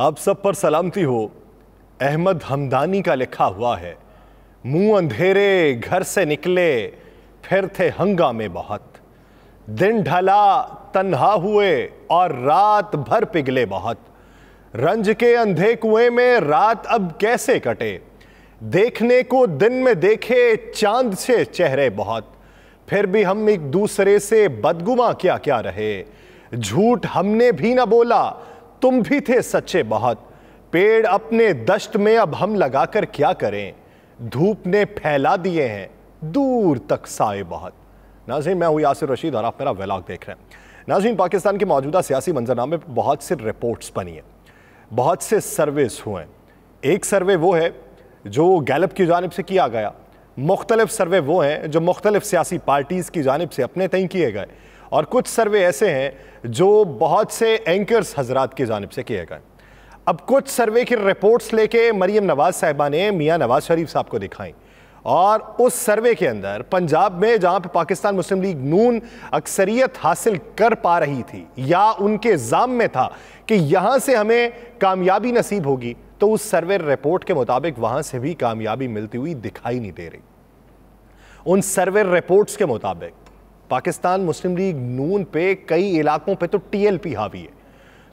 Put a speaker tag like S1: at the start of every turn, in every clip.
S1: आप सब पर सलामती हो अहमद हमदानी का लिखा हुआ है मुंह अंधेरे घर से निकले फिर थे हंगामे बहुत दिन ढला तन्हा हुए और रात भर पिघले बहुत रंज के अंधे कुएं में रात अब कैसे कटे देखने को दिन में देखे चांद से चेहरे बहुत फिर भी हम एक दूसरे से बदगुमा क्या क्या रहे झूठ हमने भी ना बोला तुम भी थे सच्चे बहुत पेड़ अपने दश्त में अब हम लगाकर क्या करें धूप ने फैला दिए हैं दूर तक साए बहुत नाजिम मैं हूँ यासिर रशीद और आप मेरा वेलाग देख रहे हैं नाजीन पाकिस्तान के मौजूदा सियासी मंजरनामे पर बहुत से रिपोर्ट्स बनी हैं बहुत से सर्वेस हुए हैं एक सर्वे वो है जो गैलप की जानब से किया गया मुख्तलिफ सर्वे वो हैं जो मुख्तलिफ सियासी पार्टीज़ की जानब से अपने तय किए गए और कुछ सर्वे ऐसे हैं जो बहुत से एंकर्स हजरात की जानब से किए गए अब कुछ सर्वे की रिपोर्ट्स लेके मरीम नवाज़ साहिबा ने मियाँ नवाज़ शरीफ साहब को दिखाई और उस सर्वे के अंदर पंजाब में जहां पर पाकिस्तान मुस्लिम लीग नून अक्सरियत हासिल कर पा रही थी या उनके जाम में था कि यहां से हमें कामयाबी नसीब होगी तो उस सर्वे रिपोर्ट के मुताबिक वहां से भी कामयाबी मिलती हुई दिखाई नहीं दे रही उन सर्वे रिपोर्ट्स के मुताबिक पाकिस्तान मुस्लिम लीग नून पे कई इलाकों पे तो टीएलपी हावी है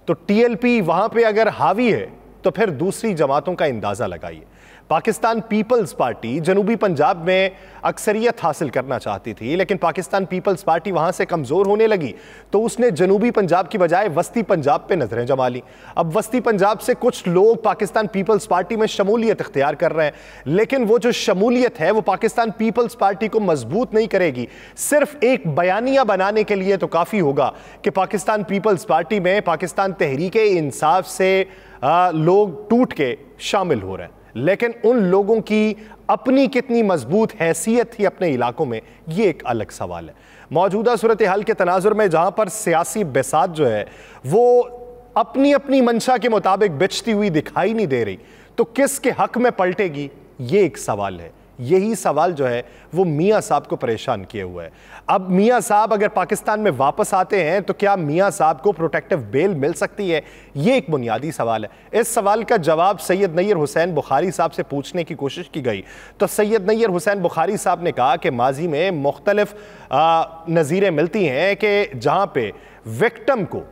S1: तो टीएलपी वहाँ पे अगर हावी है तो फिर दूसरी जमातों का अंदाज़ा लगाइए पाकिस्तान पीपल्स पार्टी जनूबी पंजाब में अक्सरियत हासिल करना चाहती थी लेकिन पाकिस्तान पीपल्स पार्टी वहाँ से कमज़ोर होने लगी तो उसने जनूबी पंजाब की बजाय वस्ती पंजाब पे नज़रें जमा ली अब वस्ती पंजाब से कुछ लोग पाकिस्तान पीपल्स पार्टी में शमूलियत इख्तियार कर रहे हैं लेकिन वो जो शमूलियत है वो पाकिस्तान पीपल्स पार्टी को मजबूत नहीं करेगी सिर्फ एक बयानिया बनाने के लिए तो काफ़ी होगा कि पाकिस्तान पीपल्स पार्टी में पाकिस्तान तहरीक इंसाफ से आ, लोग टूट के शामिल हो रहे हैं लेकिन उन लोगों की अपनी कितनी मजबूत हैसियत थी अपने इलाकों में ये एक अलग सवाल है मौजूदा सूरत हाल के तनाजुर में जहाँ पर सियासी बेसात जो है वो अपनी अपनी मंशा के मुताबिक बिछती हुई दिखाई नहीं दे रही तो किसके हक में पलटेगी ये एक सवाल है यही सवाल जो है वो मियाँ साहब को परेशान किए हुए है अब मियाँ साहब अगर पाकिस्तान में वापस आते हैं तो क्या मियाँ साहब को प्रोटेक्टिव बेल मिल सकती है ये एक बुनियादी सवाल है इस सवाल का जवाब सैयद नैयर हुसैन बुखारी साहब से पूछने की कोशिश की गई तो सैयद नैयर हुसैन बुखारी साहब ने कहा कि माजी में मुख्तलफ नज़ीरें मिलती हैं कि जहाँ पे विक्टम को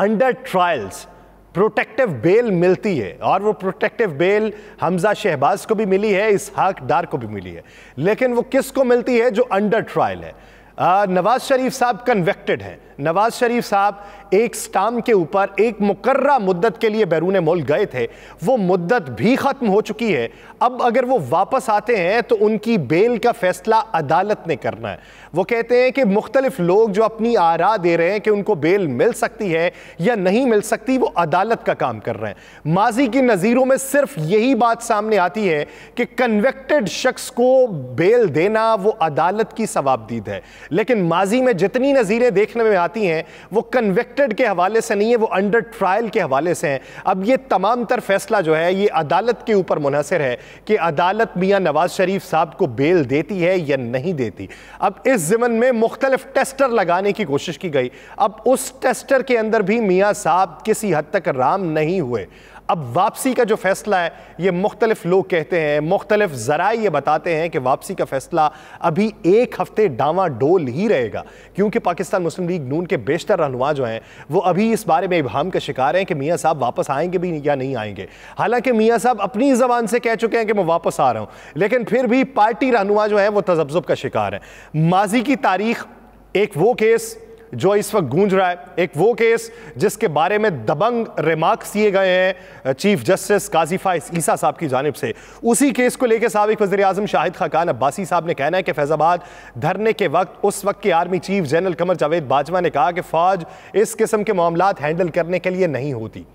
S1: अंडर ट्रायल्स प्रोटेक्टिव बेल मिलती है और वो प्रोटेक्टिव बेल हमजा शहबाज को भी मिली है इसहाक डार को भी मिली है लेकिन वो किसको मिलती है जो अंडर ट्रायल है नवाज शरीफ साहब कन्वेक्टेड हैं नवाज शरीफ साहब एक स्टाम के ऊपर एक मुकर्रा मुद्दत के लिए बैरून मुल्क गए थे वो मुद्दत भी ख़त्म हो चुकी है अब अगर वो वापस आते हैं तो उनकी बेल का फैसला अदालत ने करना है वो कहते हैं कि मुख्तलिफ लोग जो अपनी आरा दे रहे हैं कि उनको बेल मिल सकती है या नहीं मिल सकती वो अदालत का काम कर रहे हैं माजी की नज़ीरों में सिर्फ यही बात सामने आती है कि कन्वेक्टेड शख्स को बेल देना वो अदालत की सवाबदीद है लेकिन माजी में जितनी नज़ीरें देखने में आती हैं वो कन्वेक्टेड के हवाले से नहीं है वो अंडर ट्रायल के हवाले से हैं अब ये तमाम तर फैसला जो है ये अदालत के ऊपर मुनसर है कि अदालत मियाँ नवाज शरीफ साहब को बेल देती है या नहीं देती अब इस ज़मन में मुख्तलिफ टेस्टर लगाने की कोशिश की गई अब उस टेस्टर के अंदर भी मियाँ साहब किसी हद तक राम नहीं हुए अब वापसी का जो फैसला है ये मुख्तलिफ लोग कहते हैं मुख्तलिफ ज़रा ये बताते हैं कि वापसी का फैसला अभी एक हफ्ते डावा डोल ही रहेगा क्योंकि पाकिस्तान मुस्लिम लीग नून के बेशतर रहनुमा जो हैं वो अभी इस बारे में इबहम का शिकार हैं कि मियाँ साहब वापस आएंगे भी या नहीं आएंगे हालांकि मियाँ साहब अपनी जबान से कह चुके हैं कि मैं वापस आ रहा हूँ लेकिन फिर भी पार्टी रहनुमा जो है वो तजब्ज़ुब का शिकार है माजी की तारीख एक वो केस जो इस वक्त गूंज रहा है एक वो केस जिसके बारे में दबंग रिमार्क्स दिए गए हैं चीफ जस्टिस काजी फाइस ईसा साहब की जानब से उसी केस को लेकर सबक वजी अजम शाहिद खाकान अब्बासी साहब ने कहना है कि फैजाबाद धरने के वक्त उस वक्त के army chief general Qamar Javed Bajwa ने कहा कि फौज इस किस्म के मामला हैंडल करने के लिए नहीं होती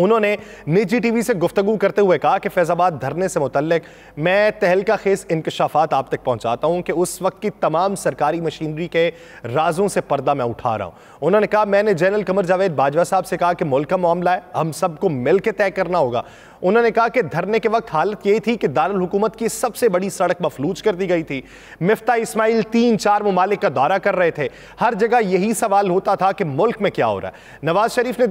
S1: उन्होंने निजी टीवी से गुफ्तगु करते हुए कहा कि फैज़ाबाद धरने से मुतलक मैं तहलका खेस इंकशाफात आप तक पहुंचाता हूं कि उस वक्त की तमाम सरकारी मशीनरी के राजों से पर्दा मैं उठा रहा हूं उन्होंने कहा मैंने जनरल कमर जावेद बाजवा साहब से कहा कि मुल्क का मामला है हम सबको मिल के तय करना होगा उन्होंने कहा कि धरने के वक्त हालत यही थी कि दारुल हुकूमत की सबसे बड़ी सड़क मफलूज कर दी गई थी मिफ्ता इस्माइल तीन चार ममालिक का दौरा कर रहे थे हर जगह यही सवाल होता था कि मुल्क में क्या हो रहा है नवाज शरीफ ने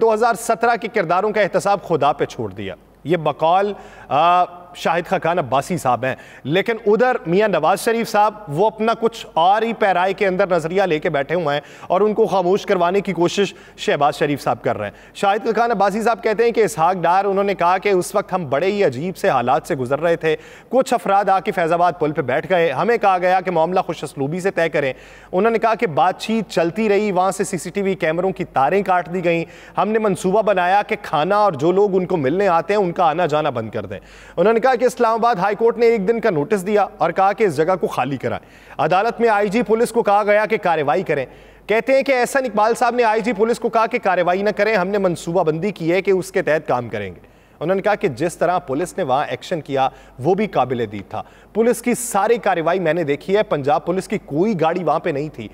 S1: सत्रह के किरदारों का एहतसाब खुदा पे छोड़ दिया ये बकौल आ, शाहिद खान अब्बासी साहब हैं लेकिन उधर मियाँ नवाज शरीफ साहब वो अपना कुछ और ही पैराई के अंदर नज़रिया लेके बैठे हुए हैं और उनको खामोश करवाने की कोशिश शहबाज शरीफ साहब कर रहे हैं शाहिद खान अब्बासी साहब कहते हैं कि इसहाक डार उन्होंने कहा कि उस वक्त हम बड़े ही अजीब से हालात से गुजर रहे थे कुछ अफराद आके फैज़ाबाद पुल पर बैठ गए हमें कहा गया कि मामला खुश असलूबी से तय करें उन्होंने कहा कि बातचीत चलती रही वहाँ से वी कैमरों की तारें काट दी गई हमने मनसूबा बनाया कि खाना और जो लोग उनको मिलने आते हैं उनका आना जाना बंद कर दें उन्होंने कहा कि इस्लामाबाद हाईकोर्ट ने एक दिन का नोटिस दिया और कहा कि इस जगह को खाली कराएं अदालत में आईजी पुलिस को कहा गया कि कार्रवाई करें कहते हैं कि एहसन इकबाल साहब ने आईजी पुलिस को कहा कि कार्रवाई ना करें हमने मनसूबाबंदी की है कि उसके तहत काम करेंगे उन्होंने कहा कि जिस तरह पुलिस ने वहां एक्शन किया वो भी काबिल दीद था पुलिस की सारी कार्रवाई मैंने देखी है पंजाब पुलिस की कोई गाड़ी वहां पे नहीं थी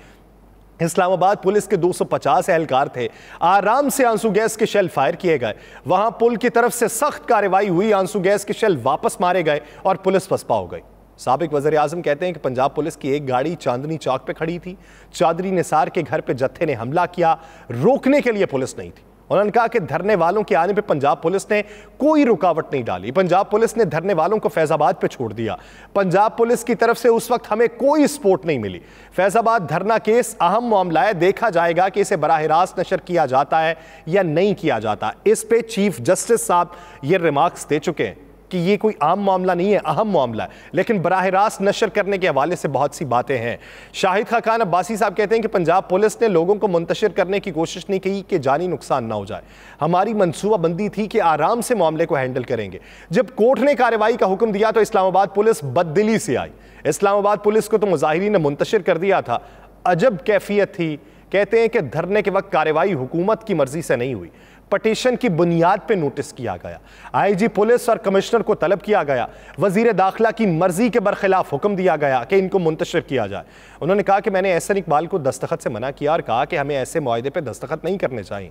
S1: इस्लामाबाद पुलिस के 250 एहलकार थे आराम से आंसू गैस के शेल फायर किए गए वहां पुल की तरफ से सख्त कार्रवाई हुई आंसू गैस के शेल वापस मारे गए और पुलिस फसपा हो गई सबक वजर आजम कहते हैं कि पंजाब पुलिस की एक गाड़ी चांदनी चौक पर खड़ी थी चादरी निसार के घर पर जत्थे ने हमला किया रोकने के लिए पुलिस नहीं थी उन्होंने कहा कि धरने वालों के आने पर पंजाब पुलिस ने कोई रुकावट नहीं डाली पंजाब पुलिस ने धरने वालों को फैजाबाद पर छोड़ दिया पंजाब पुलिस की तरफ से उस वक्त हमें कोई सपोर्ट नहीं मिली फैजाबाद धरना केस अहम मामला है देखा जाएगा कि इसे बरह रास्त नशर किया जाता है या नहीं किया जाता इस पर चीफ जस्टिस साहब ये रिमार्क्स दे चुके हैं कि ये कोई आम मामला नहीं है अहम मामला है लेकिन बरह रास्त नशर करने के हवाले से बहुत सी बातें हैं शाहिद खान अब्बासी साहब कहते हैं कि पंजाब पुलिस ने लोगों को मुंतशिर करने की कोशिश नहीं की कि जानी नुकसान ना हो जाए हमारी मनसूबाबंदी थी कि आराम से मामले को हैंडल करेंगे जब कोर्ट ने कार्रवाई का हुक्म दिया तो इस्लामाबाद पुलिस बददिली से आई इस्लामाबाद पुलिस को तो मुजाहरीन ने मुंतशिर कर दिया था अजब कैफियत थी कहते हैं कि धरने के वक्त कार्रवाई हुकूमत की मर्जी से नहीं हुई पटिशन की बुनियाद पर नोटिस किया गया आईजी पुलिस और कमिश्नर को तलब किया गया वजीर दाखिला की मर्जी के बरखिलाफ हुक्म दिया गया कि इनको मुंतशर किया जाए उन्होंने कहा कि मैंने एहसन इकबाल को दस्तखत से मना किया और कहा कि हमें ऐसे माहदे पर दस्तखत नहीं करने चाहिए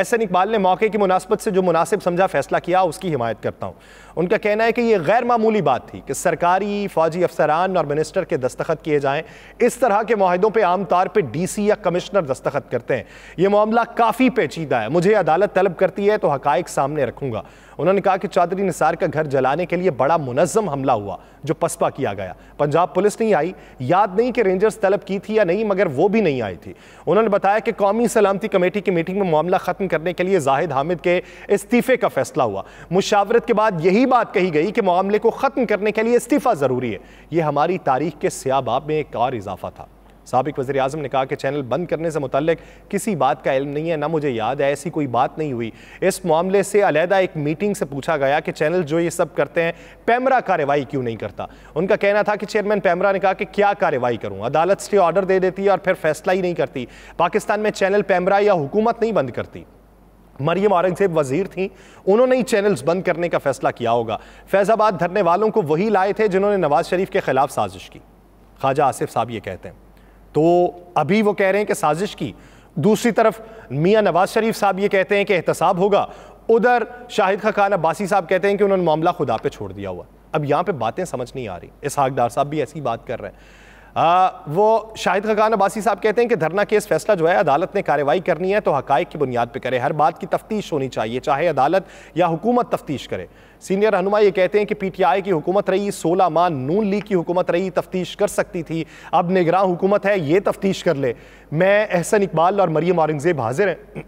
S1: एहसन इकबाल ने मौके की मुनासबत से जो मुनासिब समझा फैसला किया उसकी हिमायत करता हूँ उनका कहना है कि यह गैर मामूली बात थी कि सरकारी फौजी अफसरान और मिनिस्टर के दस्तखत किए जाएँ इस तरह के माहदों पर आमतौर पर डी सी या कमिश्नर दस्तखत करते हैं यह मामला काफ़ी पेचीदा है मुझे अदालत तलब करती है तो हकायक सामने रखूंगा उन्होंने कहा कि चौधरी निसार का घर जलाने के लिए बड़ा मुनजम हमला हुआ जो पसपा किया गया पंजाब पुलिस नहीं आई याद नहीं कि रेंजर्स तलब की थी या नहीं मगर वो भी नहीं आई थी उन्होंने बताया कि कौमी सलामती कमेटी की मीटिंग में मामला ख़त्म करने के लिए जाहिद हामिद के इस्तीफे का फैसला हुआ मुशावरत के बाद यही बात कही गई कि मामले को ख़त्म करने के लिए इस्तीफ़ा ज़रूरी है यह हमारी तारीख के सियाबाब में एक और इजाफा था सबक वजी अजम ने कहा कि चैनल बंद करने से मुतल किसी बात का इल्म नहीं है ना मुझे याद है ऐसी कोई बात नहीं हुई इस मामले से अलहदा एक मीटिंग से पूछा गया कि चैनल जो ये सब करते हैं पैमरा कार्रवाई क्यों नहीं करता उनका कहना था कि चेयरमैन पैमरा ने कहा कि क्या कार्रवाई करूँ अदालत से ऑर्डर दे देती है और फिर फैसला ही नहीं करती पाकिस्तान में चैनल पैमरा या हुकूमत नहीं बंद करती मरियम औरंगजेब वजीर थीं उन्होंने ही चैनल्स बंद करने का फैसला किया होगा फैज़ाबाद धरने वालों को वही लाए थे जिन्होंने नवाज शरीफ के खिलाफ साजिश की ख्वाजा आसिफ साहब ये कहते हैं तो अभी वो कह रहे हैं कि साजिश की दूसरी तरफ मियाँ नवाज शरीफ साहब ये कहते हैं कि एहतसाब होगा उधर शाहिद खा खान अब्बासी साहब कहते हैं कि उन्होंने मामला खुदा पे छोड़ दिया हुआ अब यहाँ पे बातें समझ नहीं आ रही इसहाकदार साहब भी ऐसी बात कर रहे हैं आ, वो शाहिद खान अब्बासी साहब कहते हैं कि धरना केस फैसला जो है अदालत ने कार्रवाई करनी है तो हक़ की बुनियाद पर करे हर बात की तफ्तीश होनी चाहिए चाहे अदालत या हुकूमत तफ्तीश करे सीनियर रहनुमा ये कहते हैं कि पीटीआई की हुकूमत रही सोलह माह नून लीग की हुकूमत रही तफ्तीश कर सकती थी अब निगरान हुकूमत है ये तफ्तीश कर ले मैं अहसन इकबाल और मरियम औरंगजेब हाजिर हैं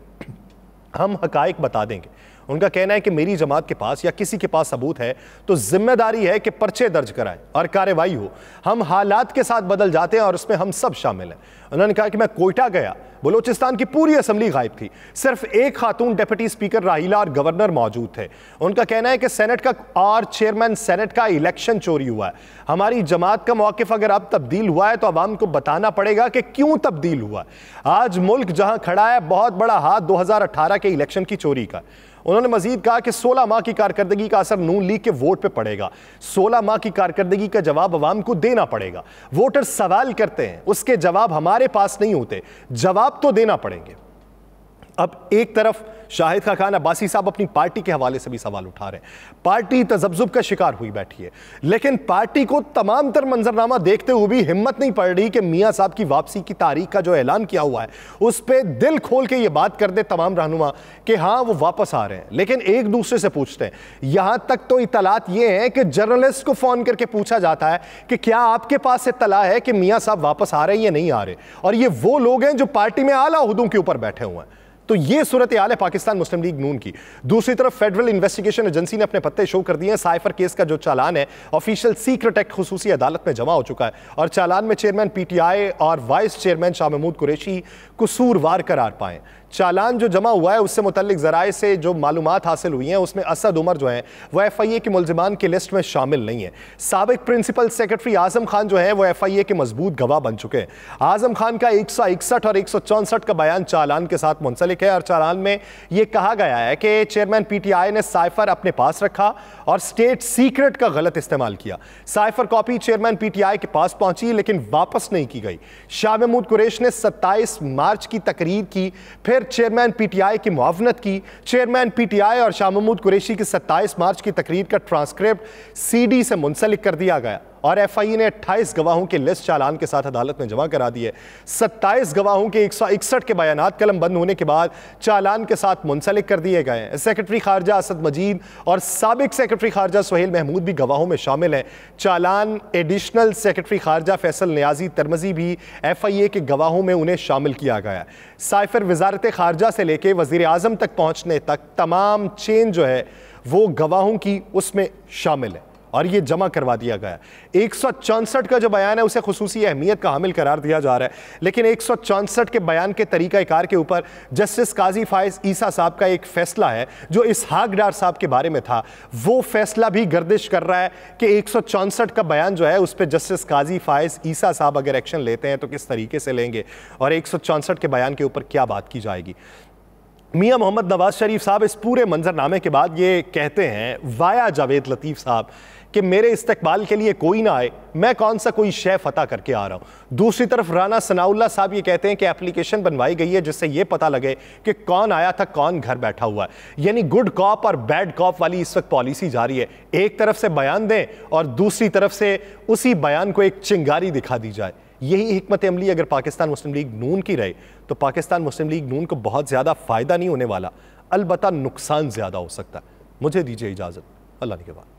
S1: हम हक बता देंगे उनका कहना है कि मेरी जमात के पास या किसी के पास सबूत है तो जिम्मेदारी है कि पर्चे दर्ज कराएं और कार्रवाई हो हम हालात के साथ बदल जाते हैं और उसमें हम सब शामिल हैं उन्होंने कहा कि मैं कोयटा गया बलोचिस्तान की पूरी असम्बली गायब थी सिर्फ एक खातून डेप्यूटी स्पीकर राहिला और गवर्नर मौजूद थे उनका कहना है कि सेनेट का और चेयरमैन सेनेट का इलेक्शन चोरी हुआ है हमारी जमात का मौकफ अगर अब तब्दील हुआ है तो आवाम को बताना पड़ेगा कि क्यों तब्दील हुआ आज मुल्क जहां खड़ा है बहुत बड़ा हाथ 2018 के इलेक्शन की चोरी का उन्होंने मजीद कहा कि सोलह माह की कारकर्दगी का असर नून लीग के वोट पर पड़ेगा सोलह माह की कारकर्दगी का जवाब अवाम को देना पड़ेगा वोटर सवाल करते हैं उसके जवाब हमारे पास नहीं होते जवाब तो देना पड़ेंगे अब एक तरफ शाहिद का खान अब्बासी साहब अपनी पार्टी के हवाले से भी सवाल उठा रहे हैं पार्टी तजब्जुब का शिकार हुई बैठी है लेकिन पार्टी को तमाम तर मंजरनामा देखते हुए भी हिम्मत नहीं पड़ रही कि मियाँ साहब की वापसी की तारीख का जो ऐलान किया हुआ है उस पर दिल खोल के ये बात कर दे तमाम रहनुमा कि हाँ वो वापस आ रहे हैं लेकिन एक दूसरे से पूछते हैं यहाँ तक तो इतलात ये है कि जर्नलिस्ट को फ़ोन करके पूछा जाता है कि क्या आपके पास इतला है कि मियाँ साहब वापस आ रहे हैं या नहीं आ रहे और ये वो लोग हैं जो पार्टी में आला हदों के ऊपर बैठे हुए हैं तो ये सूरत हाल है पाकिस्तान मुस्लिम लीग नून की दूसरी तरफ फेडरल इन्वेस्टिगेशन एजेंसी ने अपने पत्ते शो कर दिए हैं साइफर केस का जो चालान है ऑफिशियल सीक्रेट एक्ट खसूसी अदालत में जमा हो चुका है और चालान में चेयरमैन पीटीआई और वाइस चेयरमैन शाह महमूद कुरेशी कसूरवार करार पाए चालान जो जमा हुआ है उससे मुतलिक ज़राए से जो मालूम हासिल हुई हैं उसमें असद उमर जो हैं वह एफ आई ए के मुलजमान की लिस्ट में शामिल नहीं है सबक प्रिंसिपल सेक्रेटरी आजम खान जो है वह एफ आई ए के मजबूत गवाह बन चुके हैं आजम खान का एक सौ इकसठ और एक सौ चौंसठ का बयान चालान के साथ मुंसलिक है और चालान में यह कहा गया है कि चेयरमैन पी टी आई ने साइफर अपने पास रखा और स्टेट सीक्रेट का गलत इस्तेमाल किया cipher copy chairman P T I के पास पहुंची लेकिन वापस नहीं की गई शाह महमूद कुरेश ने सत्ताईस मार्च की तकरीर की फिर फिर चेयरमैन पीटीआई की मुआवनत की चेयरमैन पीटीआई और शाह महमूद कुरेशी की 27 मार्च की तकरीर का ट्रांसक्रिप्ट सीडी से मुंसलिक कर दिया गया और ए e ने 28 गवाहों की लिस्ट चालान के साथ अदालत में जमा करा दी है 27 गवाहों के एक के बयान कलम बंद होने के बाद चालान के साथ मुंसलिक कर दिए गए हैं सेक्रेटरी खारजा असद मजीद और सबक सेक्रेटरी खारजा सुहेल महमूद भी गवाहों में शामिल हैं चालान एडिशनल सेक्रेटरी खारजा फैसल न्याजी तरमजी भी एफ आई ए के गवाहों में उन्हें शामिल किया गया साइफर वजारत खारजा से लेकर वजीर अजम तक पहुँचने तक तमाम चेन जो है वो गवाहों की उसमें शामिल है और ये जमा करवा दिया गया एक का जो बयान है उसे खसूसी अहमियत का हामिल करार दिया जा रहा है लेकिन एक के बयान के तरीक़ाकार के ऊपर जस्टिस काजी फायज ईसा साहब का एक फैसला है जो इस डार साहब के बारे में था वो फैसला भी गर्दिश कर रहा है कि एक का बयान जो है उस पर जस्टिस काजी फायज ईसा साहब अगर एक्शन लेते हैं तो किस तरीके से लेंगे और एक के बयान के ऊपर क्या बात की जाएगी मियाँ मोहम्मद नवाज शरीफ साहब इस पूरे मंजरनामे के बाद ये कहते हैं वाया जावेद लतीफ़ साहब कि मेरे इस्तकबाल के लिए कोई ना आए मैं कौन सा कोई शय फतह करके आ रहा हूँ दूसरी तरफ राना सनाउल्ला साहब ये कहते हैं कि एप्लीकेशन बनवाई गई है जिससे ये पता लगे कि कौन आया था कौन घर बैठा हुआ है यानी गुड कॉप और बैड कॉप वाली इस वक्त पॉलिसी जारी है एक तरफ से बयान दें और दूसरी तरफ से उसी बयान को एक चिंगारी दिखा दी जाए यही हमत अमली अगर पाकिस्तान मुस्लिम लीग नून की रहे तो पाकिस्तान मुस्लिम लीग नून को बहुत ज़्यादा फ़ायदा नहीं होने वाला अलबत् नुकसान ज़्यादा हो सकता है मुझे दीजिए इजाज़त अल्लाह के बाद